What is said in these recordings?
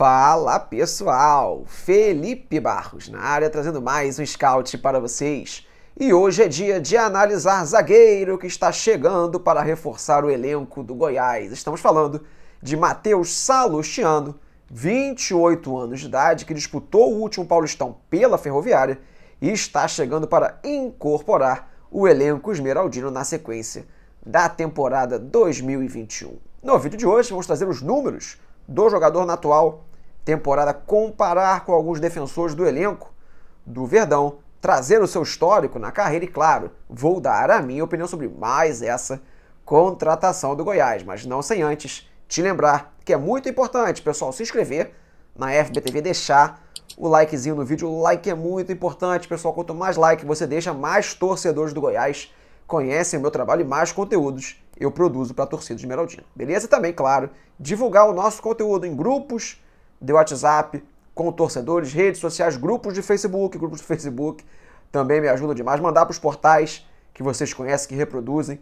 Fala pessoal, Felipe Barros na área trazendo mais um scout para vocês. E hoje é dia de analisar zagueiro que está chegando para reforçar o elenco do Goiás. Estamos falando de Matheus Salustiano, 28 anos de idade, que disputou o último Paulistão pela Ferroviária e está chegando para incorporar o elenco esmeraldino na sequência da temporada 2021. No vídeo de hoje, vamos trazer os números do jogador na atual temporada comparar com alguns defensores do elenco do Verdão, trazer o seu histórico na carreira e, claro, vou dar a minha opinião sobre mais essa contratação do Goiás, mas não sem antes te lembrar que é muito importante, pessoal, se inscrever na FBTV, deixar o likezinho no vídeo. O like é muito importante, pessoal. Quanto mais like você deixa, mais torcedores do Goiás conhecem o meu trabalho e mais conteúdos eu produzo para a torcida esmeraldina. Beleza? E também, claro, divulgar o nosso conteúdo em grupos de WhatsApp com torcedores, redes sociais, grupos de Facebook, grupos de Facebook também me ajuda demais. Mandar para os portais que vocês conhecem, que reproduzem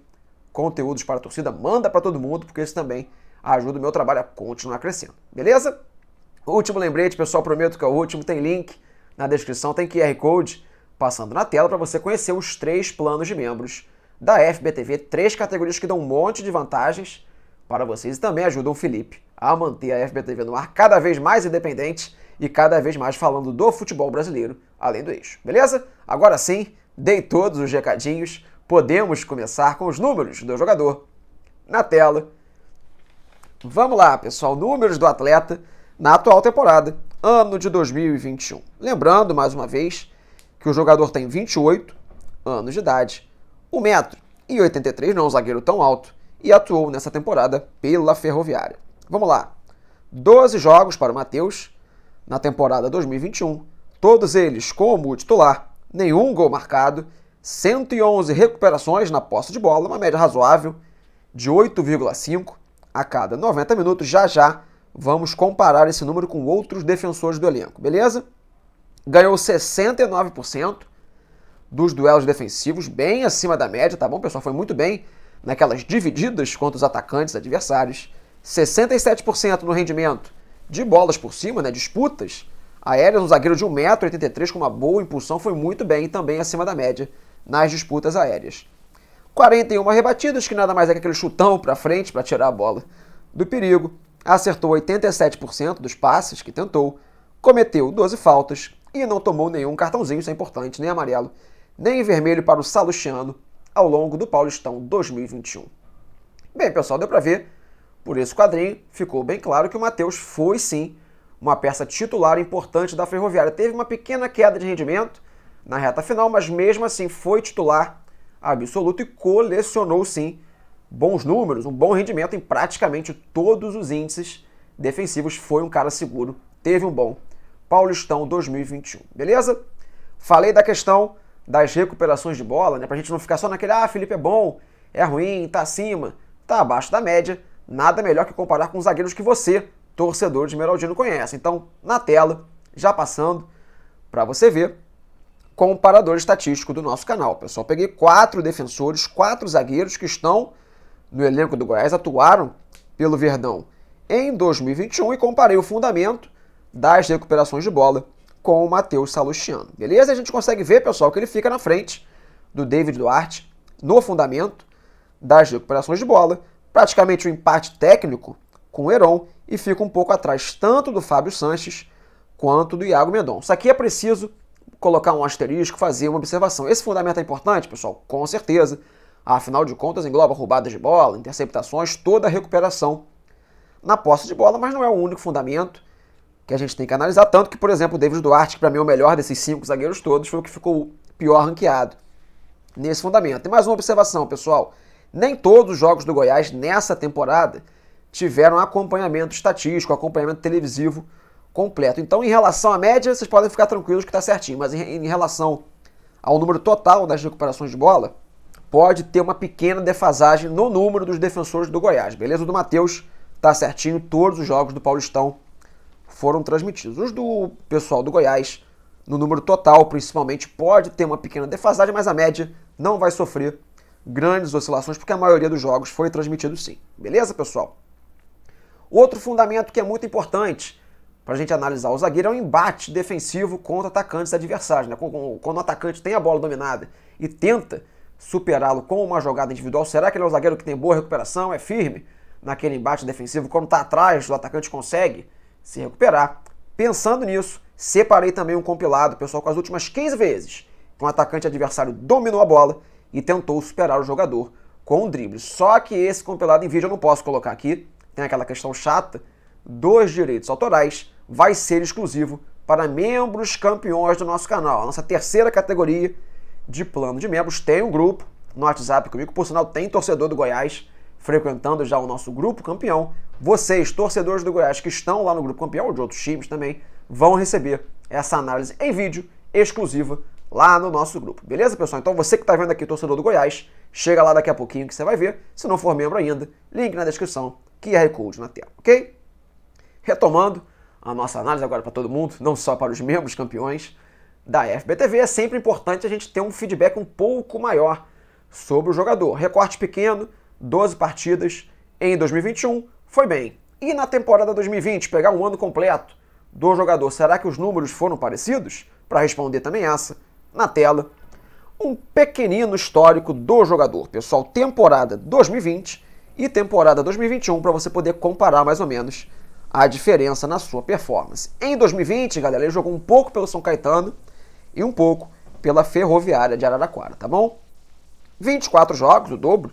conteúdos para a torcida, manda para todo mundo, porque isso também ajuda o meu trabalho a continuar crescendo. Beleza? Último lembrete, pessoal, prometo que é o último. Tem link na descrição, tem QR Code passando na tela para você conhecer os três planos de membros da FBTV, três categorias que dão um monte de vantagens para vocês e também ajudam o Felipe a manter a FBTV no ar cada vez mais independente e cada vez mais falando do futebol brasileiro além do eixo. Beleza? Agora sim, dei todos os recadinhos, podemos começar com os números do jogador na tela. Vamos lá, pessoal, números do atleta na atual temporada, ano de 2021. Lembrando, mais uma vez, que o jogador tem 28 anos de idade, 1,83m, não é um zagueiro tão alto, e atuou nessa temporada pela Ferroviária. Vamos lá. 12 jogos para o Matheus na temporada 2021, todos eles como titular, nenhum gol marcado, 111 recuperações na posse de bola, uma média razoável de 8,5 a cada 90 minutos. Já já vamos comparar esse número com outros defensores do elenco, beleza? Ganhou 69% dos duelos defensivos, bem acima da média, tá bom, pessoal? Foi muito bem naquelas divididas contra os atacantes adversários. 67% no rendimento de bolas por cima, né, disputas aéreas, um zagueiro de 1,83m com uma boa impulsão, foi muito bem e também acima da média nas disputas aéreas. 41 rebatidas, que nada mais é que aquele chutão para frente para tirar a bola do perigo. Acertou 87% dos passes que tentou, cometeu 12 faltas e não tomou nenhum cartãozinho, isso é importante, nem amarelo, nem vermelho para o Salustiano ao longo do Paulistão 2021. Bem, pessoal, deu para ver por esse quadrinho, ficou bem claro que o Matheus foi sim uma peça titular importante da Ferroviária. Teve uma pequena queda de rendimento na reta final, mas mesmo assim foi titular absoluto e colecionou sim bons números, um bom rendimento em praticamente todos os índices defensivos. Foi um cara seguro, teve um bom Paulistão 2021, beleza? Falei da questão das recuperações de bola, né? Pra gente não ficar só naquele, ah, Felipe é bom, é ruim, tá acima, tá abaixo da média nada melhor que comparar com os zagueiros que você, torcedor de Esmeraldino, conhece. Então, na tela, já passando, para você ver, comparador estatístico do nosso canal, pessoal. Peguei quatro defensores, quatro zagueiros que estão no elenco do Goiás, atuaram pelo Verdão em 2021 e comparei o fundamento das recuperações de bola com o Matheus Salustiano. Beleza? A gente consegue ver, pessoal, que ele fica na frente do David Duarte no fundamento das recuperações de bola, praticamente um empate técnico com o Heron e fica um pouco atrás tanto do Fábio Sanches quanto do Iago Mendonça. Aqui é preciso colocar um asterisco, fazer uma observação. Esse fundamento é importante, pessoal? Com certeza. Afinal de contas, engloba roubadas de bola, interceptações, toda a recuperação na posse de bola, mas não é o único fundamento que a gente tem que analisar. Tanto que, por exemplo, o David Duarte, que para mim é o melhor desses cinco zagueiros todos, foi o que ficou pior ranqueado nesse fundamento. E mais uma observação, pessoal. Nem todos os jogos do Goiás nessa temporada tiveram acompanhamento estatístico, acompanhamento televisivo completo. Então, em relação à média, vocês podem ficar tranquilos que está certinho, mas em, relação ao número total das recuperações de bola, pode ter uma pequena defasagem no número dos defensores do Goiás, beleza? O do Matheus está certinho, todos os jogos do Paulistão foram transmitidos. Os do pessoal do Goiás, no número total, principalmente, pode ter uma pequena defasagem, mas a média não vai sofrer grandes oscilações, porque a maioria dos jogos foi transmitido sim. Beleza, pessoal? Outro fundamento que é muito importante para a gente analisar o zagueiro é o embate defensivo contra atacantes adversários. Né? Quando o atacante tem a bola dominada e tenta superá-lo com uma jogada individual, será que ele é um zagueiro que tem boa recuperação, é firme naquele embate defensivo? Quando está atrás, o atacante consegue se recuperar. Pensando nisso, separei também um compilado, pessoal, com as últimas 15 vezes que um atacante adversário dominou a bola e tentou superar o jogador com o drible. Só que esse compilado em vídeo eu não posso colocar aqui, tem aquela questão chata dos direitos autorais, vai ser exclusivo para membros campeões do nosso canal. A nossa terceira categoria de plano de membros tem um grupo no WhatsApp comigo, por sinal tem torcedor do Goiás frequentando já o nosso grupo campeão. Vocês, torcedores do Goiás que estão lá no grupo campeão ou de outros times também, vão receber essa análise em vídeo exclusiva lá no nosso grupo. Beleza, pessoal? Então você que está vendo aqui torcedor do Goiás, chega lá daqui a pouquinho que você vai ver. Se não for membro ainda, link na descrição, QR Code na tela, ok? Retomando a nossa análise agora para todo mundo, não só para os membros campeões da FBTV, é sempre importante a gente ter um feedback um pouco maior sobre o jogador. Recorte pequeno, 12 partidas em 2021, foi bem. E na temporada 2020, pegar um ano completo do jogador, será que os números foram parecidos? Para responder também essa, na tela um pequenino histórico do jogador, pessoal, temporada 2020 e temporada 2021 para você poder comparar mais ou menos a diferença na sua performance. Em 2020, galera, ele jogou um pouco pelo São Caetano e um pouco pela Ferroviária de Araraquara, tá bom? 24 jogos, o dobro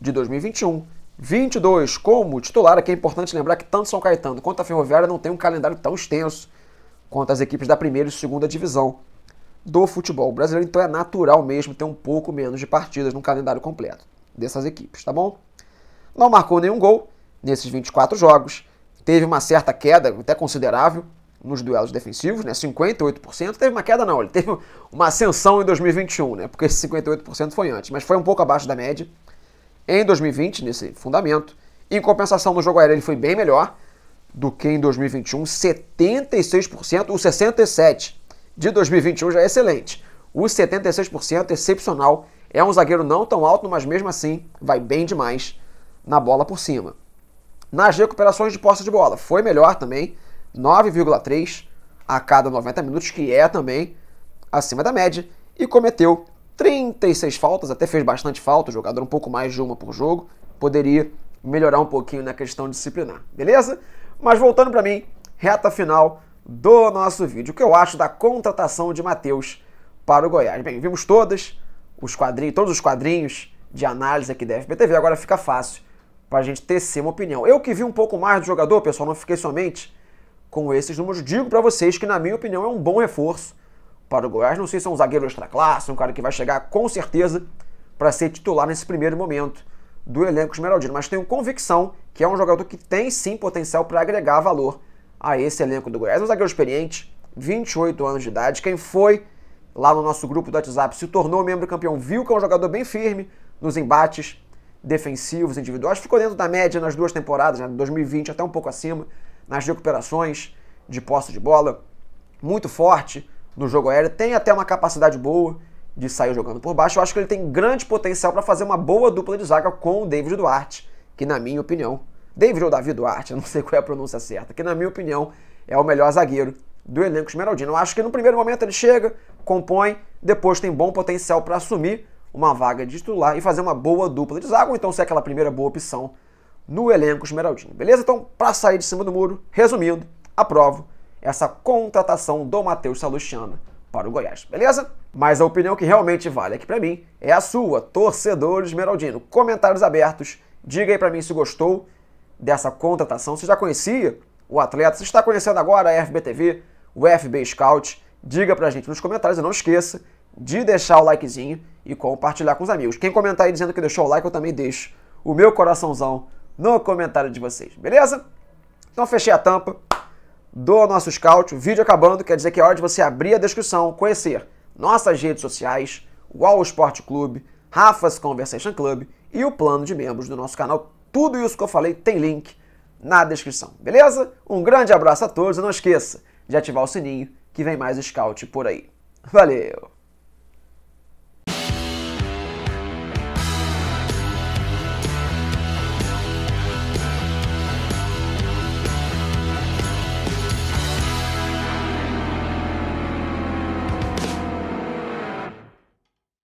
de 2021. 22 como titular, aqui é importante lembrar que tanto São Caetano quanto a Ferroviária não tem um calendário tão extenso quanto as equipes da primeira e segunda divisão do futebol. brasileiro, então, é natural mesmo ter um pouco menos de partidas no calendário completo dessas equipes, tá bom? Não marcou nenhum gol nesses 24 jogos, teve uma certa queda, até considerável, nos duelos defensivos, né? 58%. Teve uma queda, não, ele teve uma ascensão em 2021, né? Porque esse 58% foi antes, mas foi um pouco abaixo da média em 2020, nesse fundamento. Em compensação, no jogo aéreo, ele foi bem melhor do que em 2021, 76% ou 67% de 2021 já é excelente. Os 76% é excepcional. É um zagueiro não tão alto, mas mesmo assim vai bem demais na bola por cima. Nas recuperações de posse de bola, foi melhor também, 9,3 a cada 90 minutos, que é também acima da média, e cometeu 36 faltas, até fez bastante falta, jogador um pouco mais de uma por jogo, poderia melhorar um pouquinho na questão disciplinar, beleza? Mas voltando para mim, reta final do nosso vídeo. O que eu acho da contratação de Matheus para o Goiás? Bem, vimos todas os quadrinhos, todos os quadrinhos de análise aqui da FBTV, agora fica fácil para a gente tecer uma opinião. Eu que vi um pouco mais do jogador, pessoal, não fiquei somente com esses números, digo para vocês que, na minha opinião, é um bom reforço para o Goiás. Não sei se é um zagueiro extra classe, um cara que vai chegar com certeza para ser titular nesse primeiro momento do elenco esmeraldino, mas tenho convicção que é um jogador que tem sim potencial para agregar valor a esse elenco do Goiás. um zagueiro experiente, 28 anos de idade. Quem foi lá no nosso grupo do WhatsApp se tornou membro campeão, viu que é um jogador bem firme nos embates defensivos, individuais. Ficou dentro da média nas duas temporadas, né? 2020 até um pouco acima, nas recuperações de posse de bola. Muito forte no jogo aéreo, tem até uma capacidade boa de sair jogando por baixo. Eu acho que ele tem grande potencial para fazer uma boa dupla de zaga com o David Duarte, que, na minha opinião, David ou Davi Duarte, não sei qual é a pronúncia certa, que na minha opinião é o melhor zagueiro do elenco esmeraldino. Eu acho que no primeiro momento ele chega, compõe, depois tem bom potencial para assumir uma vaga de titular e fazer uma boa dupla de zaga, ou então ser aquela primeira boa opção no elenco esmeraldino. Beleza? Então, para sair de cima do muro, resumindo, aprovo essa contratação do Matheus Salustiano para o Goiás, beleza? Mas a opinião que realmente vale aqui para mim é a sua, torcedor esmeraldino. Comentários abertos, diga aí para mim se gostou, dessa contratação. Você já conhecia o atleta? Você está conhecendo agora a FBTV, o FB Scout? Diga pra gente nos comentários e não esqueça de deixar o likezinho e compartilhar com os amigos. Quem comentar aí dizendo que deixou o like, eu também deixo o meu coraçãozão no comentário de vocês, beleza? Então fechei a tampa do nosso scout, o vídeo acabando, quer dizer que é hora de você abrir a descrição, conhecer nossas redes sociais, o All Sport Clube, Rafa's Conversation Club e o plano de membros do nosso canal tudo isso que eu falei tem link na descrição, beleza? Um grande abraço a todos e não esqueça de ativar o sininho que vem mais scout por aí. Valeu!